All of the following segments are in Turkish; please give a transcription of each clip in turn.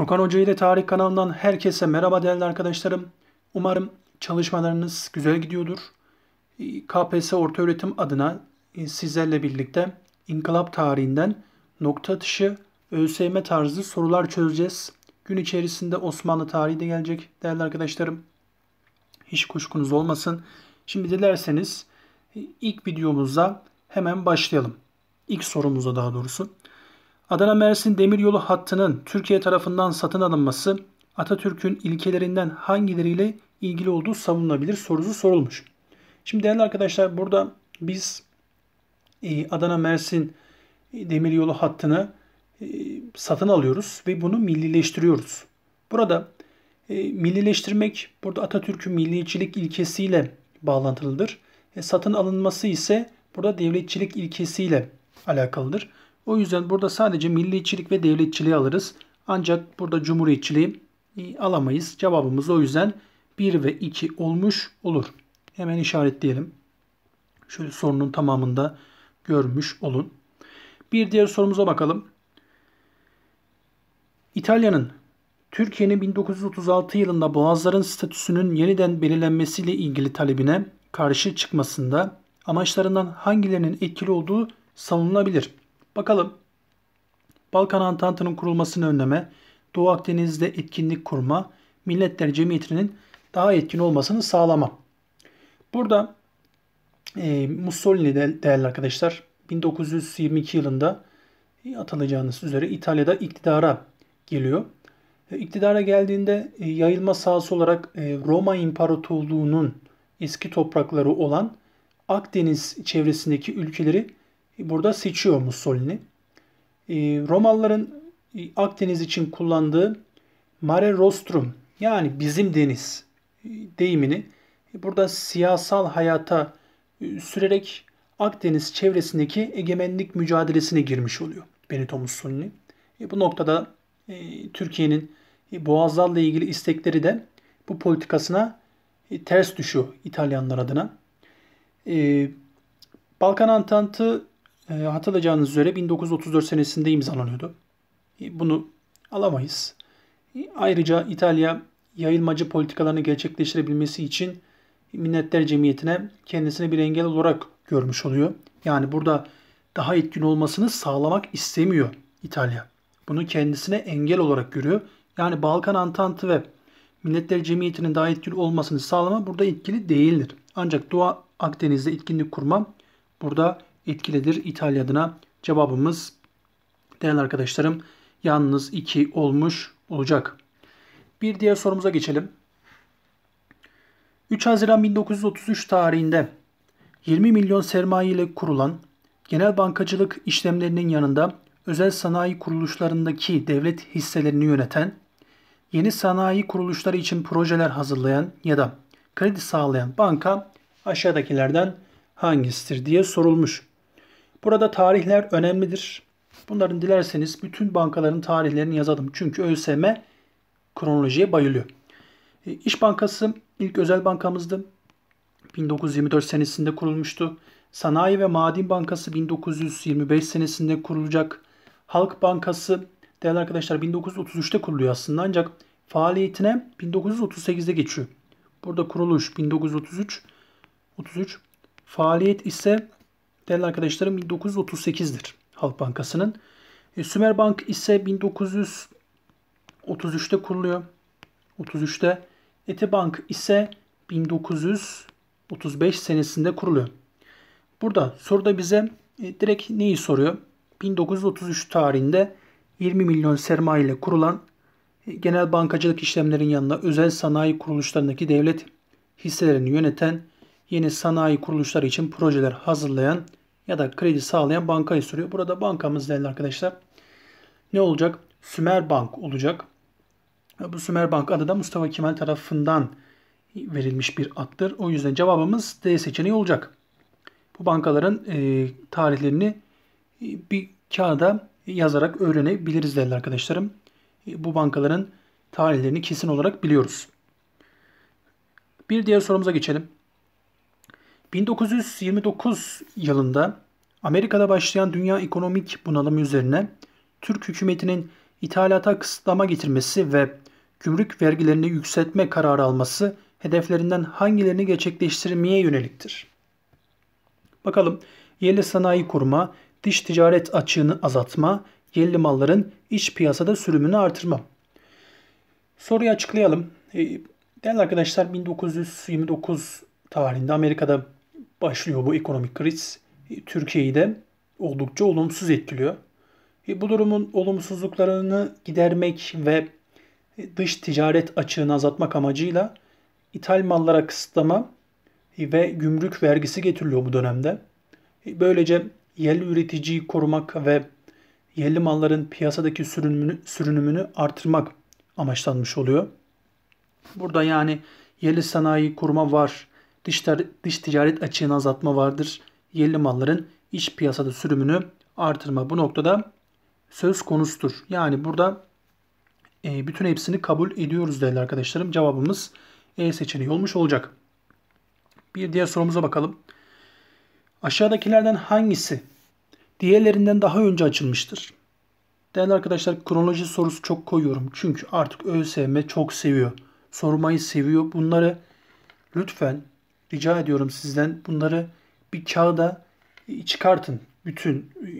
Furkan Hoca ile Tarih kanalından herkese merhaba değerli arkadaşlarım. Umarım çalışmalarınız güzel gidiyordur. Ee, KPSS Ortaöğretim adına e, sizlerle birlikte inkılap tarihinden nokta atışı ÖSYM tarzı sorular çözeceğiz. Gün içerisinde Osmanlı tarihi de gelecek değerli arkadaşlarım. Hiç kuşkunuz olmasın. Şimdi dilerseniz e, ilk videomuzda hemen başlayalım. İlk sorumuza daha doğrusu. Adana-Mersin demiryolu hattının Türkiye tarafından satın alınması Atatürk'ün ilkelerinden hangileriyle ilgili olduğu savunulabilir sorusu sorulmuş. Şimdi değerli arkadaşlar burada biz e, Adana-Mersin e, demiryolu hattını e, satın alıyoruz ve bunu millileştiriyoruz. Burada millileştirmek burada Atatürk'ün milliyetçilik ilkesiyle bağlantılıdır. Satın alınması ise burada devletçilik ilkesiyle alakalıdır. O yüzden burada sadece milliyetçilik ve devletçiliği alırız. Ancak burada cumhuriyetçiliği e, alamayız. Cevabımız o yüzden 1 ve 2 olmuş olur. Hemen işaretleyelim. Şöyle sorunun tamamında görmüş olun. Bir diğer sorumuza bakalım. İtalya'nın Türkiye'nin 1936 yılında Boğazların statüsünün yeniden belirlenmesiyle ilgili talebine karşı çıkmasında amaçlarından hangilerinin etkili olduğu savunulabilir. Bakalım. Balkan Antantı'nın kurulmasını önleme, Doğu Akdeniz'de etkinlik kurma, Milletler Cemiyeti'nin daha etkin olmasını sağlama. Burada e, Mussolini de, değerli arkadaşlar 1922 yılında e, atılacağınız üzere İtalya'da iktidara geliyor. E, iktidara geldiğinde e, yayılma sahası olarak Roma İmparatorluğu'nun eski toprakları olan Akdeniz çevresindeki ülkeleri burada seçiyor Mussolini. Ee, Romalıların e, Akdeniz için kullandığı Mare Rostrum yani bizim deniz e, deyimini burada siyasal hayata e, sürerek Akdeniz çevresindeki egemenlik mücadelesine girmiş oluyor Benito Mussolini. Bu noktada Türkiye'nin boğazlarla ilgili istekleri de bu politikasına ters düşüyor İtalyanlar adına. Balkan Antantı ee, hatırlayacağınız üzere 1934 senesinde imzalanıyordu. Ee, bunu alamayız. Ee, ayrıca İtalya yayılmacı politikalarını gerçekleştirebilmesi için Milletler cemiyetine kendisini bir engel olarak görmüş oluyor. Yani burada daha etkin olmasını sağlamak istemiyor İtalya. Bunu kendisine engel olarak görüyor. Yani Balkan Antantı ve Milletler Cemiyeti'nin daha etkili olmasını sağlama burada etkili değildir. Ancak Doğu Akdeniz'de etkinlik kurma burada etkilidir İtalya adına. Cevabımız değerli arkadaşlarım yalnız 2 olmuş olacak. Bir diğer sorumuza geçelim. 3 Haziran 1933 tarihinde 20 milyon sermaye ile kurulan genel bankacılık işlemlerinin yanında özel sanayi kuruluşlarındaki devlet hisselerini yöneten, yeni sanayi kuruluşları için projeler hazırlayan ya da kredi sağlayan banka aşağıdakilerden hangisidir diye sorulmuş. Burada tarihler önemlidir. Bunların dilerseniz bütün bankaların tarihlerini yazalım. Çünkü ÖSM kronolojiye bayılıyor. E, İş Bankası ilk özel bankamızdı. 1924 senesinde kurulmuştu. Sanayi ve Maden Bankası 1925 senesinde kurulacak. Halk Bankası değerli arkadaşlar 1933'te kuruluyor aslında ancak faaliyetine 1938'de geçiyor. Burada kuruluş 1933 33 faaliyet ise değerli arkadaşlarım 1938'dir Halk Bankası'nın. E, Sümer Bank ise 1933'te kuruluyor. 33'te. Eti Bank ise 1935 senesinde kuruluyor. Burada soruda bize e, direkt neyi soruyor? 1933 tarihinde 20 milyon sermaye ile kurulan e, genel bankacılık işlemlerinin yanında özel sanayi kuruluşlarındaki devlet hisselerini yöneten yeni sanayi kuruluşları için projeler hazırlayan ya da kredi sağlayan bankayı soruyor. Burada bankamız değerli arkadaşlar ne olacak? Sümer Bank olacak. Bu Sümer Bank adı da Mustafa Kemal tarafından verilmiş bir addır. O yüzden cevabımız D seçeneği olacak. Bu bankaların e, tarihlerini e, bir kağıda yazarak öğrenebiliriz değerli arkadaşlarım. E, bu bankaların tarihlerini kesin olarak biliyoruz. Bir diğer sorumuza geçelim. 1929 yılında Amerika'da başlayan dünya ekonomik bunalımı üzerine Türk hükümetinin ithalata kısıtlama getirmesi ve gümrük vergilerini yükseltme kararı alması hedeflerinden hangilerini gerçekleştirmeye yöneliktir? Bakalım yerli sanayi kurma, dış ticaret açığını azaltma, yerli malların iç piyasada sürümünü artırma. Soruyu açıklayalım. Ee, değerli arkadaşlar 1929 tarihinde Amerika'da başlıyor bu ekonomik kriz. E, Türkiye'yi de oldukça olumsuz etkiliyor. E, bu durumun olumsuzluklarını gidermek ve e, dış ticaret açığını azaltmak amacıyla ithal mallara kısıtlama ve gümrük vergisi getiriliyor bu dönemde. Böylece yerli üreticiyi korumak ve yerli malların piyasadaki sürünümünü, sürünümünü artırmak amaçlanmış oluyor. Burada yani yerli sanayi kurma var dış, dış ticaret açığını azaltma vardır. Yerli malların iç piyasada sürümünü artırma bu noktada söz konusudur. Yani burada e, bütün hepsini kabul ediyoruz değerli arkadaşlarım. Cevabımız E seçeneği olmuş olacak. Bir diğer sorumuza bakalım. Aşağıdakilerden hangisi diğerlerinden daha önce açılmıştır? Değerli arkadaşlar kronoloji sorusu çok koyuyorum. Çünkü artık ÖSYM çok seviyor. Sormayı seviyor. Bunları lütfen rica ediyorum sizden bunları bir kağıda e, çıkartın. Bütün e,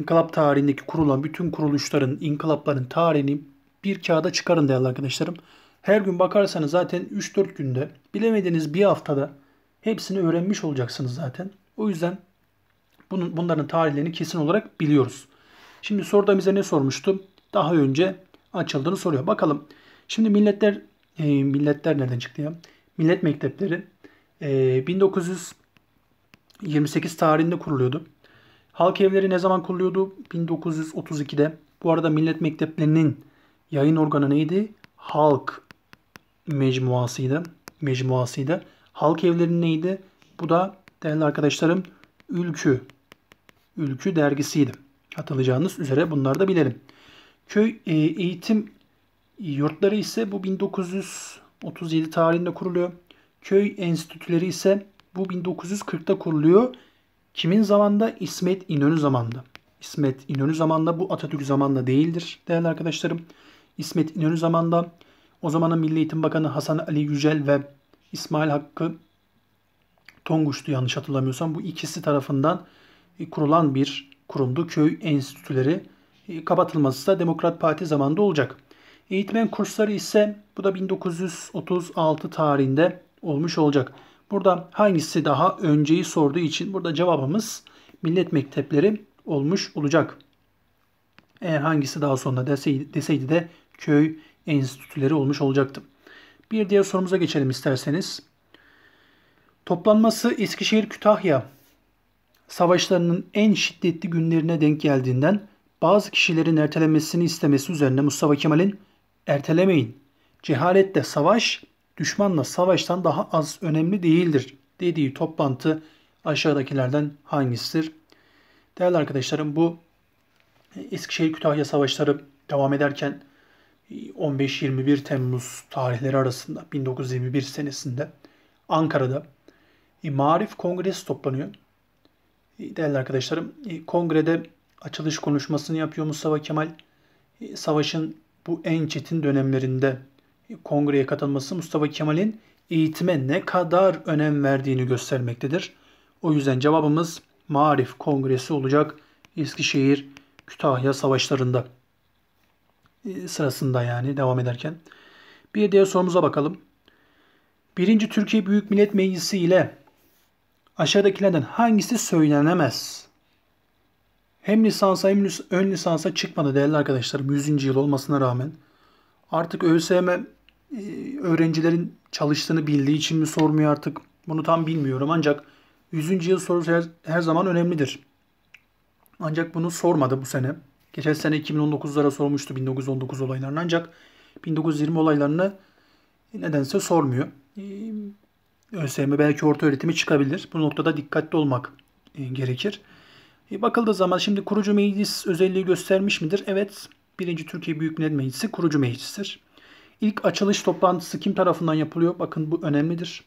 inkılap tarihindeki kurulan bütün kuruluşların, inkılapların tarihini bir kağıda çıkarın değerli arkadaşlarım. Her gün bakarsanız zaten 3-4 günde bilemediğiniz bir haftada hepsini öğrenmiş olacaksınız zaten. O yüzden bunun, bunların tarihlerini kesin olarak biliyoruz. Şimdi soruda bize ne sormuştu? Daha önce açıldığını soruyor. Bakalım. Şimdi milletler e, milletler nereden çıktı ya? Millet mektepleri 1928 ee, tarihinde kuruluyordu. Halk evleri ne zaman kuruluyordu? 1932'de. Bu arada millet mekteplerinin yayın organı neydi? Halk mecmuasıydı. Mecmuasıydı. Halk evleri neydi? Bu da değerli arkadaşlarım Ülkü. Ülkü dergisiydi. Hatırlayacağınız üzere bunları da bilelim. Köy e, eğitim yurtları ise bu 1937 tarihinde kuruluyor köy enstitüleri ise bu 1940'ta kuruluyor. Kimin zamanda? İsmet İnönü zamanda. İsmet İnönü zamanda bu Atatürk zamanla değildir değerli arkadaşlarım. İsmet İnönü zamanda o zamanın Milli Eğitim Bakanı Hasan Ali Yücel ve İsmail Hakkı Tonguç'tu yanlış hatırlamıyorsam. Bu ikisi tarafından e, kurulan bir kurumdu. Köy enstitüleri e, kapatılması da Demokrat Parti zamanında olacak. Eğitmen kursları ise bu da 1936 tarihinde olmuş olacak. Burada hangisi daha önceyi sorduğu için burada cevabımız millet mektepleri olmuş olacak. Eğer hangisi daha sonra deseydi, deseydi de köy enstitüleri olmuş olacaktı. Bir diğer sorumuza geçelim isterseniz. Toplanması Eskişehir-Kütahya savaşlarının en şiddetli günlerine denk geldiğinden bazı kişilerin ertelemesini istemesi üzerine Mustafa Kemal'in ertelemeyin, cehaletle savaş düşmanla savaştan daha az önemli değildir dediği toplantı aşağıdakilerden hangisidir? Değerli arkadaşlarım bu e, Eskişehir-Kütahya savaşları devam ederken 15-21 e, Temmuz tarihleri arasında 1921 senesinde Ankara'da e, Marif Kongresi toplanıyor. Değerli arkadaşlarım kongrede açılış konuşmasını yapıyor Mustafa Kemal. Savaşın bu en çetin dönemlerinde kongreye katılması Mustafa Kemal'in eğitime ne kadar önem verdiğini göstermektedir. O yüzden cevabımız Marif Kongresi olacak Eskişehir Kütahya savaşlarında ee, sırasında yani devam ederken. Bir diğer sorumuza bakalım. Birinci Türkiye Büyük Millet Meclisi ile aşağıdakilerden hangisi söylenemez? Hem lisansa hem ön lisansa çıkmadı değerli arkadaşlarım 100. yıl olmasına rağmen. Artık ÖSYM ee, öğrencilerin çalıştığını bildiği için mi sormuyor artık bunu tam bilmiyorum ancak 100. yıl sorusu her, her zaman önemlidir. Ancak bunu sormadı bu sene. Geçen sene 2019'lara sormuştu 1919 olaylarını ancak 1920 olaylarını nedense sormuyor. Ee, ÖSYM belki orta öğretimi çıkabilir. Bu noktada dikkatli olmak e, gerekir. E, bakıldığı zaman şimdi kurucu meclis özelliği göstermiş midir? Evet. Birinci Türkiye Büyük Millet Meclisi kurucu meclistir. İlk açılış toplantısı kim tarafından yapılıyor? Bakın bu önemlidir.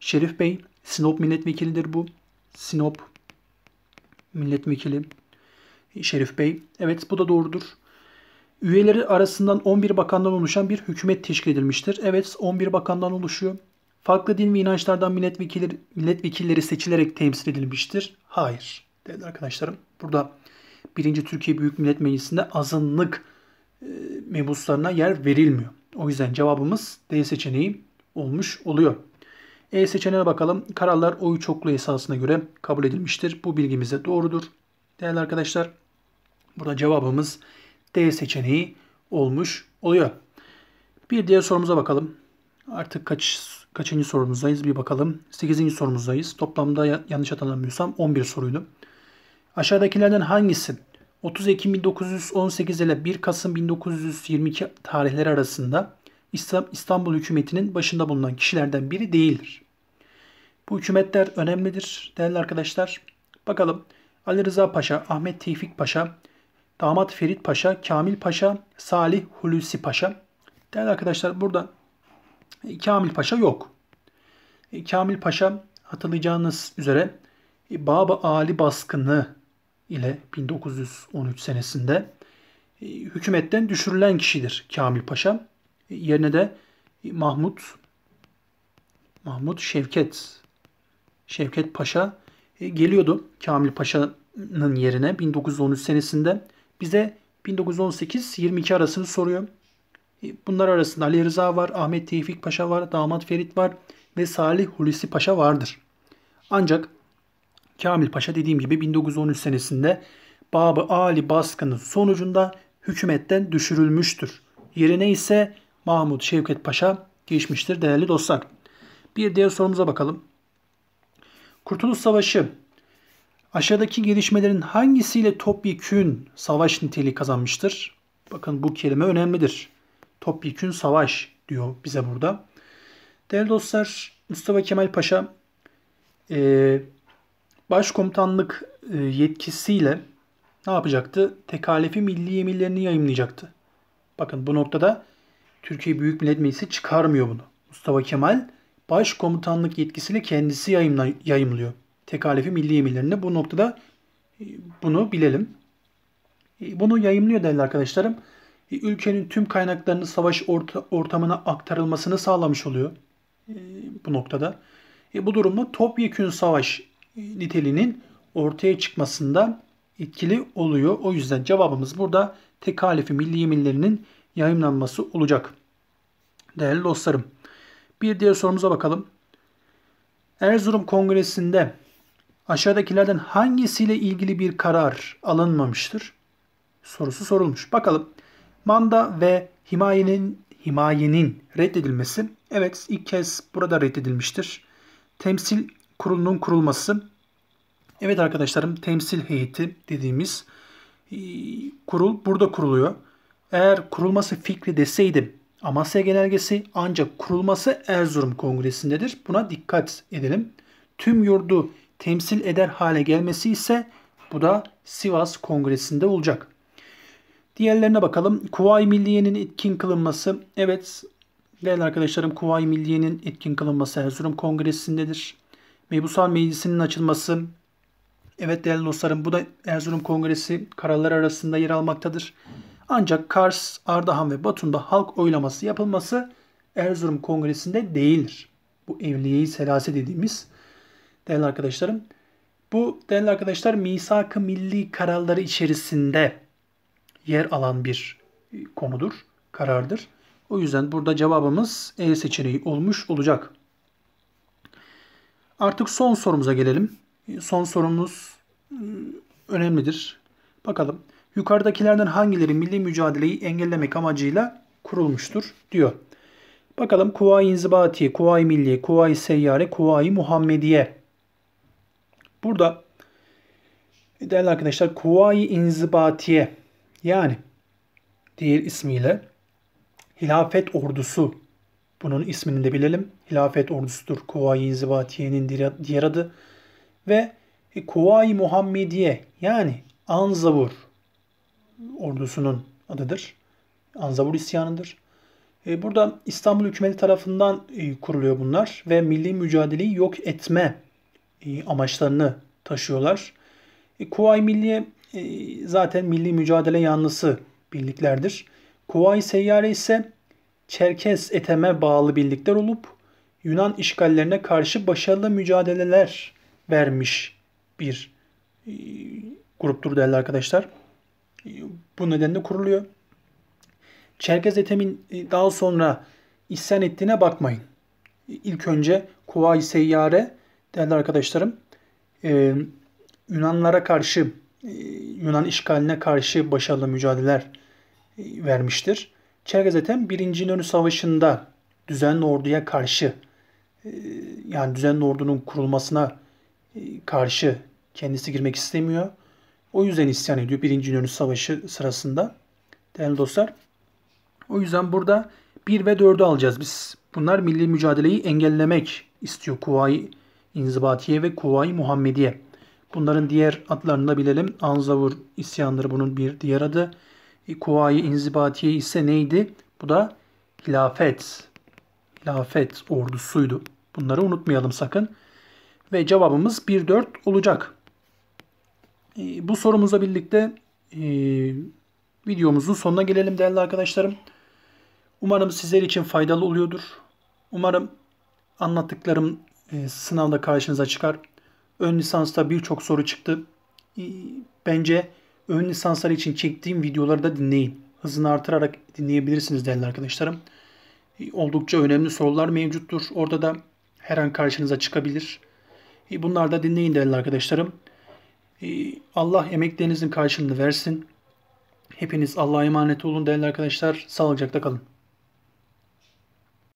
Şerif Bey, Sinop milletvekilidir bu. Sinop milletvekili Şerif Bey. Evet bu da doğrudur. Üyeleri arasından 11 bakandan oluşan bir hükümet teşkil edilmiştir. Evet 11 bakandan oluşuyor. Farklı din ve inançlardan milletvekilleri, milletvekilleri seçilerek temsil edilmiştir. Hayır. Değerli arkadaşlarım burada 1. Türkiye Büyük Millet Meclisi'nde azınlık mebuslarına yer verilmiyor. O yüzden cevabımız D seçeneği olmuş oluyor. E seçeneğine bakalım. Kararlar oy çokluğu esasına göre kabul edilmiştir. Bu bilgimiz de doğrudur. Değerli arkadaşlar burada cevabımız D seçeneği olmuş oluyor. Bir diğer sorumuza bakalım. Artık kaç kaçıncı sorumuzdayız bir bakalım. 8. sorumuzdayız. Toplamda yanlış hatırlamıyorsam 11 soruydu. Aşağıdakilerden hangisi 30 Ekim 1918 ile 1 Kasım 1922 tarihleri arasında İstanbul hükümetinin başında bulunan kişilerden biri değildir. Bu hükümetler önemlidir değerli arkadaşlar. Bakalım Ali Rıza Paşa, Ahmet Tevfik Paşa, Damat Ferit Paşa, Kamil Paşa, Salih Hulusi Paşa. Değerli arkadaşlar burada e, Kamil Paşa yok. E, Kamil Paşa hatırlayacağınız üzere e, Baba Ali baskını ile 1913 senesinde e, hükümetten düşürülen kişidir Kamil Paşa. E, yerine de Mahmut Mahmut Şevket Şevket Paşa e, geliyordu Kamil Paşa'nın yerine 1913 senesinde. Bize 1918-22 arasını soruyor. Bunlar arasında Ali Rıza var, Ahmet Tevfik Paşa var, Damat Ferit var ve Salih Hulusi Paşa vardır. Ancak Kamil Paşa dediğim gibi 1913 senesinde Babı Ali baskının sonucunda hükümetten düşürülmüştür. Yerine ise Mahmut Şevket Paşa geçmiştir değerli dostlar. Bir diğer sorumuza bakalım. Kurtuluş Savaşı aşağıdaki gelişmelerin hangisiyle topyekün savaş niteliği kazanmıştır? Bakın bu kelime önemlidir. Topyekün savaş diyor bize burada. Değerli dostlar Mustafa Kemal Paşa e, başkomutanlık e, yetkisiyle ne yapacaktı? Tekalefi milli emirlerini yayımlayacaktı. Bakın bu noktada Türkiye Büyük Millet Meclisi çıkarmıyor bunu. Mustafa Kemal başkomutanlık yetkisiyle kendisi yayımla, yayımlıyor. Tekalefi milli emirlerini. bu noktada e, bunu bilelim. E, bunu yayımlıyor değerli arkadaşlarım. Ülkenin tüm kaynaklarını savaş orta, ortamına aktarılmasını sağlamış oluyor bu noktada. Bu durumda topyekün savaş niteliğinin ortaya çıkmasında etkili oluyor. O yüzden cevabımız burada tekalifi milli yeminlerinin yayınlanması olacak. Değerli dostlarım. Bir diğer sorumuza bakalım. Erzurum Kongresi'nde aşağıdakilerden hangisiyle ilgili bir karar alınmamıştır? Sorusu sorulmuş. Bakalım. Manda ve himayenin himayenin reddedilmesi. Evet ilk kez burada reddedilmiştir. Temsil kurulunun kurulması. Evet arkadaşlarım temsil heyeti dediğimiz e, kurul burada kuruluyor. Eğer kurulması fikri deseydim Amasya Genelgesi ancak kurulması Erzurum Kongresi'ndedir. Buna dikkat edelim. Tüm yurdu temsil eder hale gelmesi ise bu da Sivas Kongresi'nde olacak. Diğerlerine bakalım. Kuvayi Milliye'nin etkin kılınması. Evet değerli arkadaşlarım Kuvayi Milliye'nin etkin kılınması Erzurum Kongresi'ndedir. Meybusal Meclisi'nin açılması. Evet değerli dostlarım bu da Erzurum Kongresi kararları arasında yer almaktadır. Ancak Kars, Ardahan ve Batum'da halk oylaması yapılması Erzurum Kongresi'nde değildir. Bu evliyeyi selase dediğimiz değerli arkadaşlarım. Bu değerli arkadaşlar misak-ı milli kararları içerisinde yer alan bir e, konudur, karardır. O yüzden burada cevabımız E seçeneği olmuş olacak. Artık son sorumuza gelelim. Son sorumuz ıı, önemlidir. Bakalım. Yukarıdakilerden hangileri milli mücadeleyi engellemek amacıyla kurulmuştur diyor. Bakalım Kuvayi İnzibati, Kuvayi Milli, Kuvayi Seyyare, Kuvayi Muhammediye. Burada değerli arkadaşlar Kuvayi İnzibatiye yani diğer ismiyle Hilafet Ordusu bunun ismini de bilelim. Hilafet ordusudur. Kuvayi İnzibatiye'nin diğer adı. Ve e, Kuvayi Muhammediye yani Anzavur ordusunun adıdır. Anzavur isyanıdır. E, burada İstanbul hükümeti tarafından e, kuruluyor bunlar ve milli mücadeleyi yok etme amaçlarını taşıyorlar. Kuvayi Milliye zaten milli mücadele yanlısı birliklerdir. Kuvayi Seyyare ise Çerkes eteme bağlı birlikler olup Yunan işgallerine karşı başarılı mücadeleler vermiş bir e, gruptur değerli arkadaşlar. E, bu nedenle kuruluyor. Çerkez etemin e, daha sonra isyan ettiğine bakmayın. İlk önce Kuvayi Seyyare değerli arkadaşlarım Yunanlara karşı Yunan işgaline karşı başarılı mücadeleler vermiştir. Çergezeten 1. İnönü Savaşı'nda düzenli orduya karşı e, yani düzenli ordunun kurulmasına e, karşı kendisi girmek istemiyor. O yüzden isyan ediyor 1. İnönü Savaşı sırasında. Değerli dostlar. O yüzden burada 1 ve 4'ü alacağız biz. Bunlar milli mücadeleyi engellemek istiyor Kuvayi İnzibatiye ve Kuvayi Muhammediye. Bunların diğer adlarını da bilelim. Anzavur isyanları bunun bir diğer adı. Kuvayi inzibatiye ise neydi? Bu da hilafet. Hilafet ordusuydu. Bunları unutmayalım sakın. Ve cevabımız 1-4 olacak. Ee, bu sorumuzla birlikte e, videomuzun sonuna gelelim değerli arkadaşlarım. Umarım sizler için faydalı oluyordur. Umarım anlattıklarım e, sınavda karşınıza çıkar. Ön lisansta birçok soru çıktı. E, bence ön lisanslar için çektiğim videoları da dinleyin. Hızını artırarak dinleyebilirsiniz değerli arkadaşlarım. E, oldukça önemli sorular mevcuttur. Orada da her an karşınıza çıkabilir. E, Bunlar da dinleyin değerli arkadaşlarım. E, Allah emeklerinizin karşılığını versin. Hepiniz Allah'a emanet olun değerli arkadaşlar. Sağlıcakla kalın.